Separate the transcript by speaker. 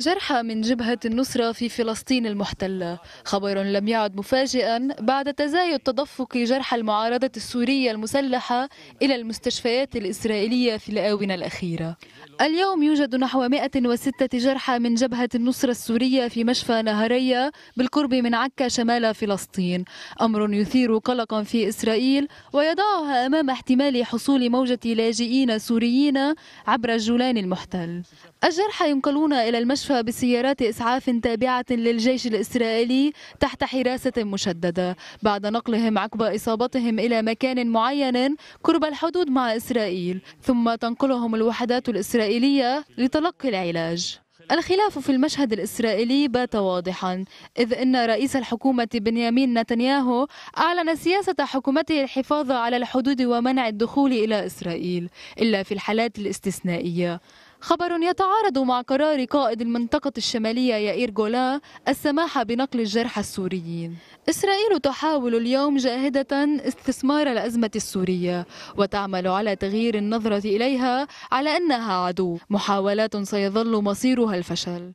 Speaker 1: جرحى من جبهة النصرة في فلسطين المحتلة خبر لم يعد مفاجئا بعد تزايد تدفق جرحى المعارضة السورية المسلحة إلى المستشفيات الإسرائيلية في الآونة الأخيرة اليوم يوجد نحو 106 جرحى من جبهة النصرة السورية في مشفى نهرية بالقرب من عكا شمال فلسطين أمر يثير قلقا في إسرائيل ويضعها أمام احتمال حصول موجة لاجئين سوريين عبر الجولان المحتل الجرحى ينقلون إلى المشفى المستشفى بسيارات إسعاف تابعة للجيش الإسرائيلي تحت حراسة مشددة بعد نقلهم عقب إصابتهم إلى مكان معين قرب الحدود مع إسرائيل ثم تنقلهم الوحدات الإسرائيلية لتلقي العلاج الخلاف في المشهد الإسرائيلي بات واضحا إذ أن رئيس الحكومة بنيامين نتنياهو أعلن سياسة حكومته الحفاظ على الحدود ومنع الدخول إلى إسرائيل إلا في الحالات الاستثنائية خبر يتعارض مع قرار قائد المنطقة الشمالية يائير جولا السماح بنقل الجرحى السوريين إسرائيل تحاول اليوم جاهدة استثمار الأزمة السورية وتعمل على تغيير النظرة إليها على أنها عدو محاولات سيظل مصيرها الفشل